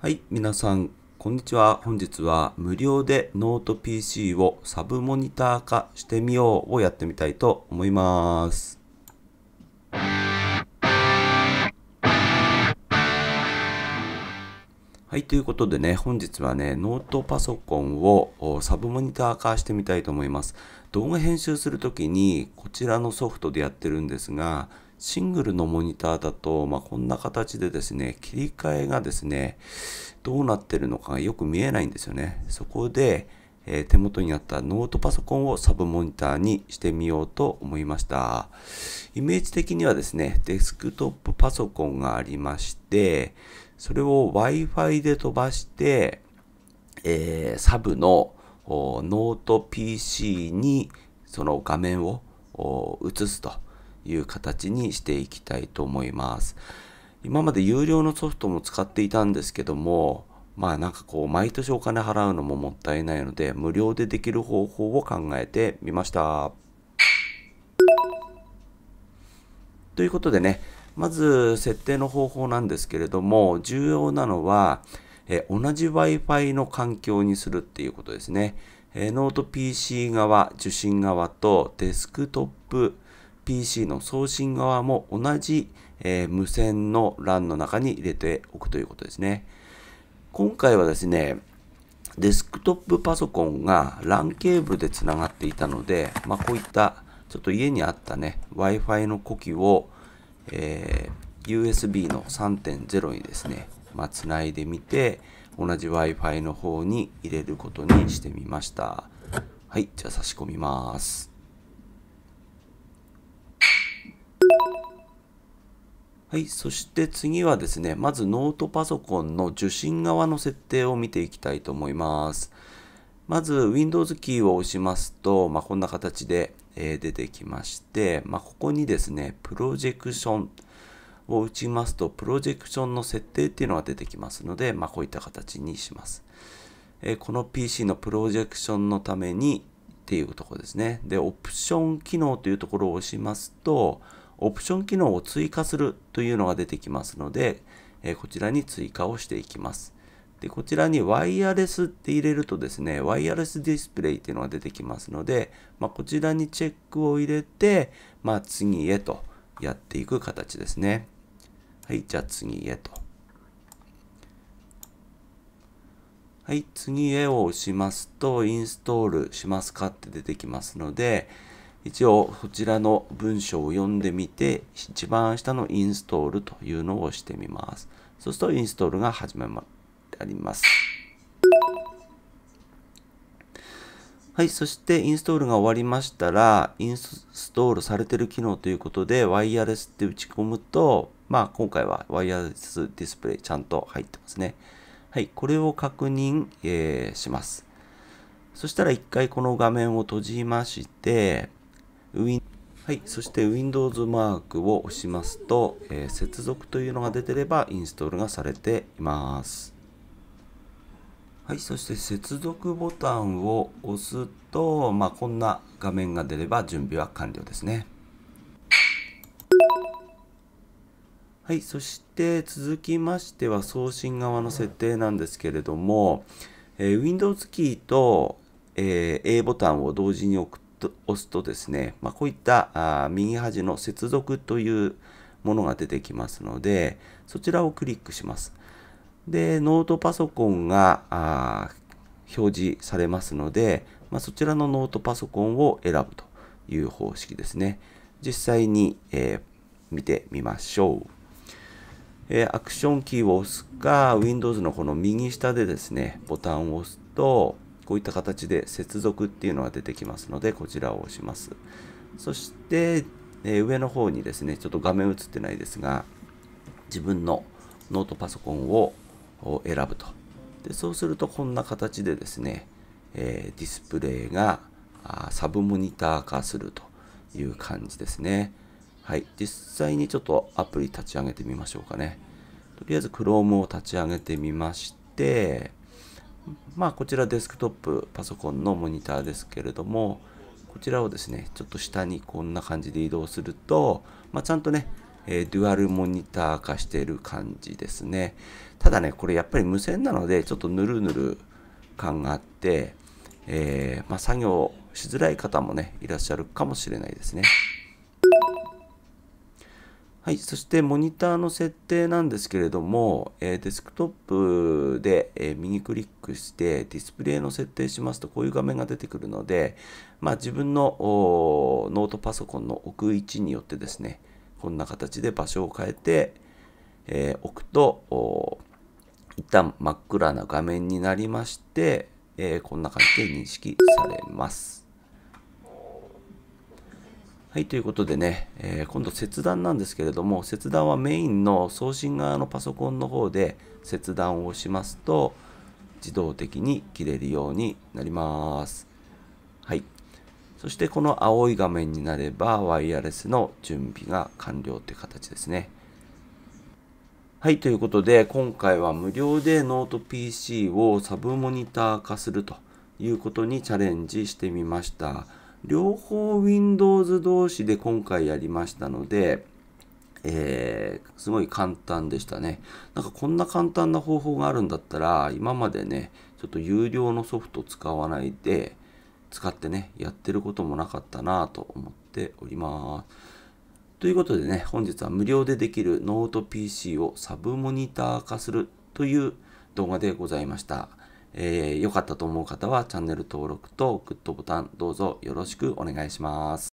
はい、皆さん、こんにちは。本日は無料でノート PC をサブモニター化してみようをやってみたいと思います。はい、ということでね、本日はね、ノートパソコンをサブモニター化してみたいと思います。動画編集するときにこちらのソフトでやってるんですが、シングルのモニターだと、まあ、こんな形でですね、切り替えがですね、どうなってるのかがよく見えないんですよね。そこで、えー、手元にあったノートパソコンをサブモニターにしてみようと思いました。イメージ的にはですね、デスクトップパソコンがありまして、それを Wi-Fi で飛ばして、えー、サブのノート PC にその画面を映すと。いう形にしていきたいと思います。今まで有料のソフトも使っていたんですけども、まあなんかこう毎年お金払うのももったいないので無料でできる方法を考えてみました。ということでね、まず設定の方法なんですけれども、重要なのは、え同じ Wi-Fi の環境にするっていうことですね。えノート PC 側、受信側とデスクトップ、PC の送信側も同じ、えー、無線の LAN の中に入れておくということですね。今回はですね、デスクトップパソコンが LAN ケーブルでつながっていたので、まあ、こういったちょっと家にあったね、Wi-Fi の呼気を、えー、USB の3.0にですね、まあ、つないでみて、同じ Wi-Fi の方に入れることにしてみました。はい、じゃあ差し込みます。はい、そして次はですね、まずノートパソコンの受信側の設定を見ていきたいと思います。まず Windows キーを押しますと、まあ、こんな形で、え出てきまして、まあ、ここにですね、プロジェクションを打ちますと、プロジェクションの設定っていうのが出てきますので、まあ、こういった形にします。えこの PC のプロジェクションのためにっていうところですね。で、オプション機能というところを押しますと、オプション機能を追加するというのが出てきますので、えこちらに追加をしていきます。で、こちらにワイヤレスって入れるとですね、ワイヤレスディスプレイっていうのが出てきますので、まあ、こちらにチェックを入れて、まあ、次へとやっていく形ですね。はい、じゃあ次へと。はい、次へを押しますと、インストールしますかって出てきますので、一応そちらの文章を読んでみて、一番下のインストールというのをしてみます。そうするとインストールが始まります。はい、そしてインストールが終わりましたら、インストールされてる機能ということで、ワイヤレスって打ち込むと、まあ今回はワイヤレスディスプレイちゃんと入ってますね。はい、これを確認、えー、します。そしたら一回この画面を閉じまして、ウィンはい、そして Windows マークを押しますと、えー、接続というのが出てればインストールがされています。はい、そして接続ボタンを押すと、まあ、こんな画面が出れば準備は完了ですね。はい、そして続きましては送信側の設定なんですけれども、えー、Windows キーと、えー、A ボタンを同時に置くと押すとですね、まあ、こういったあ右端の接続というものが出てきますので、そちらをクリックします。で、ノートパソコンが表示されますので、まあ、そちらのノートパソコンを選ぶという方式ですね。実際に、えー、見てみましょう。えー、アクションキーを押すか、Windows のこの右下でですね、ボタンを押すと、こういった形で接続っていうのが出てきますので、こちらを押します。そして、えー、上の方にですね、ちょっと画面映ってないですが、自分のノートパソコンを選ぶと。でそうするとこんな形でですね、えー、ディスプレイがサブモニター化するという感じですね。はい。実際にちょっとアプリ立ち上げてみましょうかね。とりあえず Chrome を立ち上げてみまして、まあこちらデスクトップパソコンのモニターですけれどもこちらをですねちょっと下にこんな感じで移動すると、まあ、ちゃんとね、えー、デュアルモニター化してる感じですねただねこれやっぱり無線なのでちょっとぬるぬる感があって、えー、まあ、作業しづらい方もねいらっしゃるかもしれないですね。はい、そしてモニターの設定なんですけれども、えー、デスクトップで、えー、右クリックしてディスプレイの設定しますとこういう画面が出てくるので、まあ、自分のーノートパソコンの置く位置によってですねこんな形で場所を変えて、えー、置くと一旦真っ暗な画面になりまして、えこんな感じで認識されます。はい、ということでね、えー、今度切断なんですけれども、切断はメインの送信側のパソコンの方で切断をしますと、自動的に切れるようになります。はい。そしてこの青い画面になれば、ワイヤレスの準備が完了って形ですね。はい、ということで、今回は無料でノート PC をサブモニター化するということにチャレンジしてみました。両方 Windows 同士で今回やりましたので、えー、すごい簡単でしたね。なんかこんな簡単な方法があるんだったら、今までね、ちょっと有料のソフト使わないで、使ってね、やってることもなかったなと思っております。ということでね、本日は無料でできるノート PC をサブモニター化するという動画でございました。えー、良かったと思う方はチャンネル登録とグッドボタンどうぞよろしくお願いします。